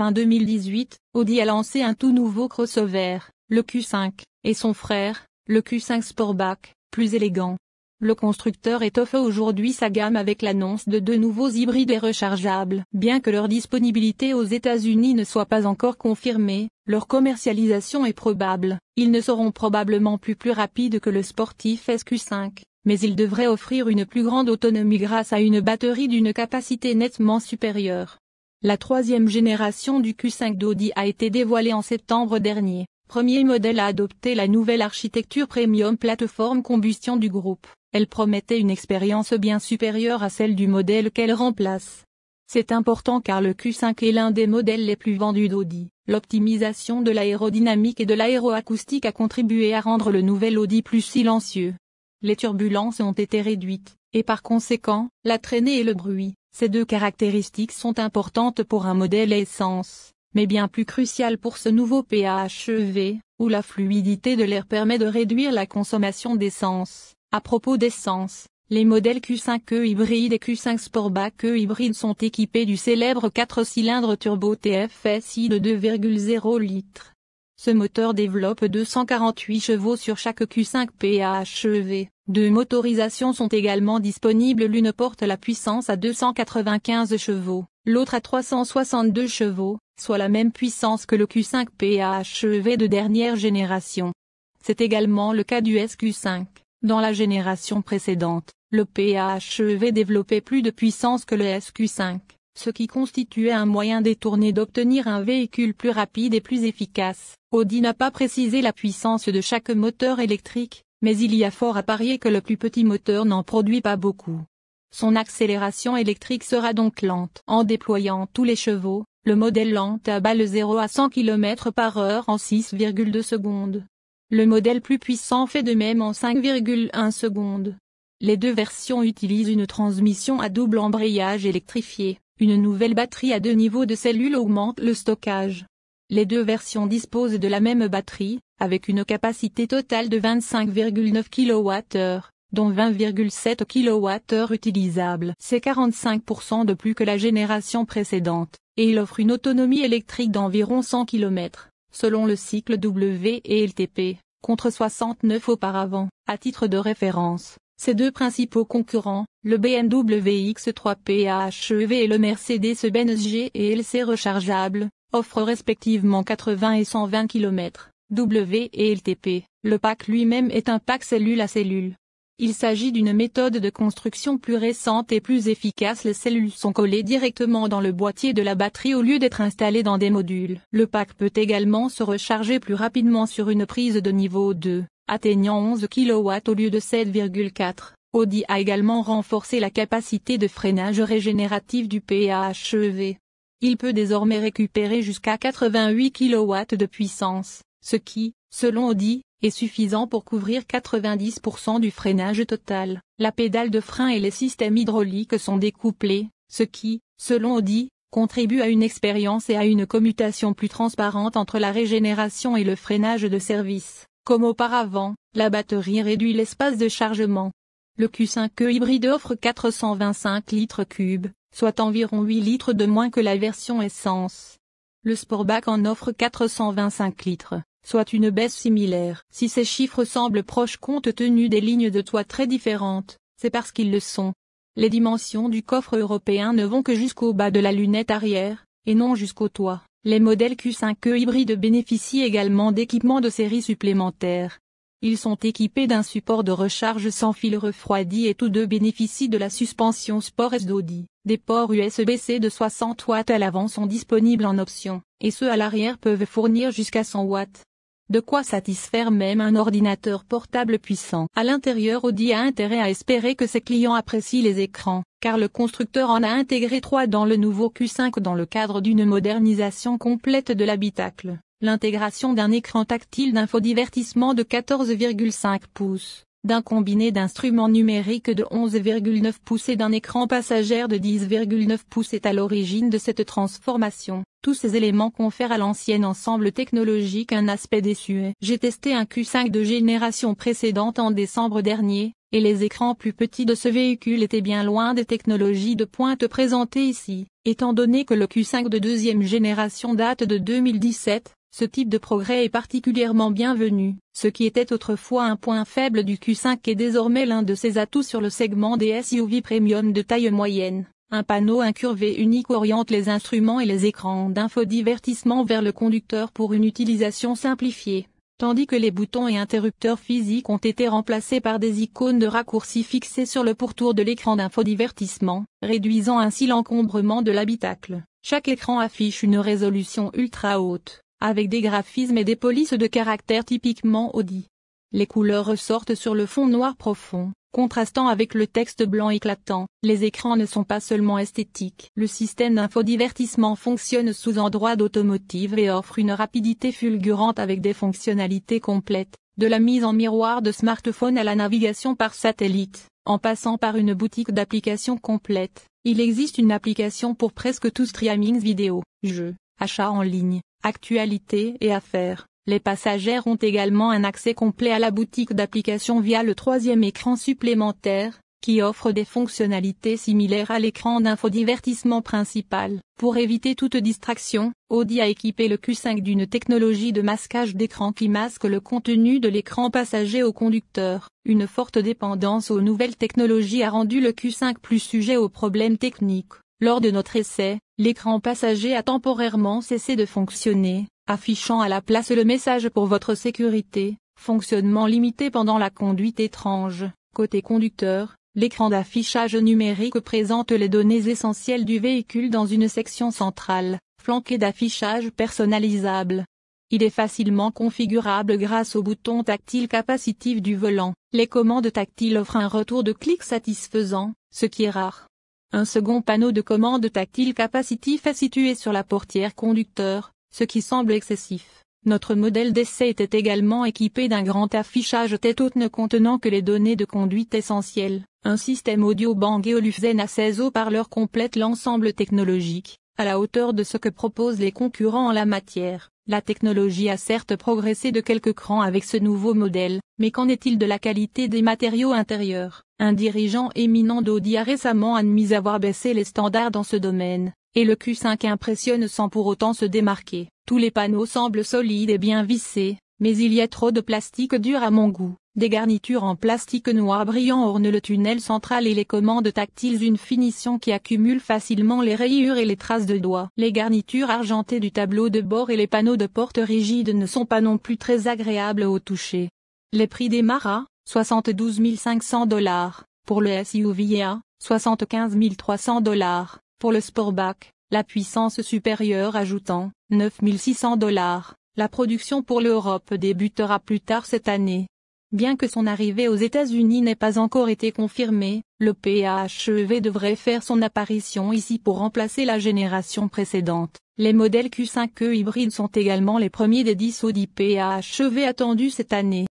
fin 2018, Audi a lancé un tout nouveau crossover, le Q5, et son frère, le Q5 Sportback, plus élégant. Le constructeur étoffe aujourd'hui sa gamme avec l'annonce de deux nouveaux hybrides et rechargeables. Bien que leur disponibilité aux États-Unis ne soit pas encore confirmée, leur commercialisation est probable. Ils ne seront probablement plus plus rapides que le sportif SQ5, mais ils devraient offrir une plus grande autonomie grâce à une batterie d'une capacité nettement supérieure. La troisième génération du Q5 d'Audi a été dévoilée en septembre dernier, premier modèle à adopter la nouvelle architecture premium plateforme combustion du groupe. Elle promettait une expérience bien supérieure à celle du modèle qu'elle remplace. C'est important car le Q5 est l'un des modèles les plus vendus d'Audi. L'optimisation de l'aérodynamique et de l'aéroacoustique a contribué à rendre le nouvel Audi plus silencieux. Les turbulences ont été réduites, et par conséquent, la traînée et le bruit. Ces deux caractéristiques sont importantes pour un modèle essence, mais bien plus cruciales pour ce nouveau PHEV, où la fluidité de l'air permet de réduire la consommation d'essence. À propos d'essence, les modèles Q5e hybride et Q5 Sportback E hybride sont équipés du célèbre 4 cylindres turbo TFSI de 2,0 litres. Ce moteur développe 248 chevaux sur chaque Q5 PHEV. Deux motorisations sont également disponibles l'une porte la puissance à 295 chevaux, l'autre à 362 chevaux, soit la même puissance que le Q5 PHEV de dernière génération. C'est également le cas du SQ5. Dans la génération précédente, le PHEV développait plus de puissance que le SQ5 ce qui constituait un moyen détourné d'obtenir un véhicule plus rapide et plus efficace. Audi n'a pas précisé la puissance de chaque moteur électrique, mais il y a fort à parier que le plus petit moteur n'en produit pas beaucoup. Son accélération électrique sera donc lente. En déployant tous les chevaux, le modèle lente abat le 0 à 100 km par heure en 6,2 secondes. Le modèle plus puissant fait de même en 5,1 secondes. Les deux versions utilisent une transmission à double embrayage électrifié. Une nouvelle batterie à deux niveaux de cellules augmente le stockage. Les deux versions disposent de la même batterie, avec une capacité totale de 25,9 kWh, dont 20,7 kWh utilisables. C'est 45% de plus que la génération précédente, et il offre une autonomie électrique d'environ 100 km, selon le cycle W et LTP, contre 69 auparavant. À titre de référence, ses deux principaux concurrents, le BMW X3 PHEV et le Mercedes-Benz LC rechargeable, offrent respectivement 80 et 120 km, W et LTP. Le pack lui-même est un pack cellule à cellule. Il s'agit d'une méthode de construction plus récente et plus efficace. Les cellules sont collées directement dans le boîtier de la batterie au lieu d'être installées dans des modules. Le pack peut également se recharger plus rapidement sur une prise de niveau 2 atteignant 11 kW au lieu de 7,4. Audi a également renforcé la capacité de freinage régénératif du PHEV. Il peut désormais récupérer jusqu'à 88 kW de puissance, ce qui, selon Audi, est suffisant pour couvrir 90% du freinage total. La pédale de frein et les systèmes hydrauliques sont découplés, ce qui, selon Audi, contribue à une expérience et à une commutation plus transparente entre la régénération et le freinage de service. Comme auparavant, la batterie réduit l'espace de chargement. Le Q5e hybride offre 425 litres cubes, soit environ 8 litres de moins que la version essence. Le Sportback en offre 425 litres, soit une baisse similaire. Si ces chiffres semblent proches compte tenu des lignes de toit très différentes, c'est parce qu'ils le sont. Les dimensions du coffre européen ne vont que jusqu'au bas de la lunette arrière, et non jusqu'au toit. Les modèles Q5e hybrides bénéficient également d'équipements de série supplémentaires. Ils sont équipés d'un support de recharge sans fil refroidi et tous deux bénéficient de la suspension Sport S d'Audi. Des ports USB-C de 60 watts à l'avant sont disponibles en option, et ceux à l'arrière peuvent fournir jusqu'à 100 watts. De quoi satisfaire même un ordinateur portable puissant. À l'intérieur Audi a intérêt à espérer que ses clients apprécient les écrans, car le constructeur en a intégré trois dans le nouveau Q5 dans le cadre d'une modernisation complète de l'habitacle. L'intégration d'un écran tactile d'infodivertissement de 14,5 pouces d'un combiné d'instruments numériques de 11,9 pouces et d'un écran passagère de 10,9 pouces est à l'origine de cette transformation. Tous ces éléments confèrent à l'ancien ensemble technologique un aspect déçu. J'ai testé un Q5 de génération précédente en décembre dernier, et les écrans plus petits de ce véhicule étaient bien loin des technologies de pointe présentées ici. Étant donné que le Q5 de deuxième génération date de 2017, ce type de progrès est particulièrement bienvenu. Ce qui était autrefois un point faible du Q5 est désormais l'un de ses atouts sur le segment des SUV premium de taille moyenne. Un panneau incurvé unique oriente les instruments et les écrans d'infodivertissement vers le conducteur pour une utilisation simplifiée, tandis que les boutons et interrupteurs physiques ont été remplacés par des icônes de raccourcis fixées sur le pourtour de l'écran d'infodivertissement, réduisant ainsi l'encombrement de l'habitacle. Chaque écran affiche une résolution ultra haute avec des graphismes et des polices de caractère typiquement Audi. Les couleurs ressortent sur le fond noir profond, contrastant avec le texte blanc éclatant. Les écrans ne sont pas seulement esthétiques. Le système d'infodivertissement fonctionne sous endroit d'automotive et offre une rapidité fulgurante avec des fonctionnalités complètes, de la mise en miroir de smartphone à la navigation par satellite, en passant par une boutique d'applications complète. Il existe une application pour presque tout streaming vidéo, jeux, achats en ligne, actualités et affaires. Les passagers ont également un accès complet à la boutique d'application via le troisième écran supplémentaire, qui offre des fonctionnalités similaires à l'écran d'infodivertissement principal. Pour éviter toute distraction, Audi a équipé le Q5 d'une technologie de masquage d'écran qui masque le contenu de l'écran passager au conducteur. Une forte dépendance aux nouvelles technologies a rendu le Q5 plus sujet aux problèmes techniques. Lors de notre essai, l'écran passager a temporairement cessé de fonctionner, affichant à la place le message pour votre sécurité, fonctionnement limité pendant la conduite étrange. Côté conducteur, l'écran d'affichage numérique présente les données essentielles du véhicule dans une section centrale, flanquée d'affichage personnalisable. Il est facilement configurable grâce au bouton tactile capacitif du volant. Les commandes tactiles offrent un retour de clic satisfaisant, ce qui est rare. Un second panneau de commande tactile capacitif est situé sur la portière conducteur, ce qui semble excessif. Notre modèle d'essai était également équipé d'un grand affichage tête haute ne contenant que les données de conduite essentielles. Un système audio Bang et à 16 haut-parleurs complète l'ensemble technologique à la hauteur de ce que proposent les concurrents en la matière. La technologie a certes progressé de quelques crans avec ce nouveau modèle, mais qu'en est-il de la qualité des matériaux intérieurs Un dirigeant éminent d'Audi a récemment admis avoir baissé les standards dans ce domaine, et le Q5 impressionne sans pour autant se démarquer. Tous les panneaux semblent solides et bien vissés, mais il y a trop de plastique dur à mon goût. Des garnitures en plastique noir brillant ornent le tunnel central et les commandes tactiles une finition qui accumule facilement les rayures et les traces de doigts. Les garnitures argentées du tableau de bord et les panneaux de porte rigides ne sont pas non plus très agréables au toucher. Les prix des Maras, 72 500 dollars pour le SUV 75 300 dollars pour le Sportback, la puissance supérieure ajoutant 9 600 dollars. La production pour l'Europe débutera plus tard cette année. Bien que son arrivée aux États-Unis n'ait pas encore été confirmée, le PHEV devrait faire son apparition ici pour remplacer la génération précédente. Les modèles Q5e hybrides sont également les premiers des 10 Audi PHEV attendus cette année.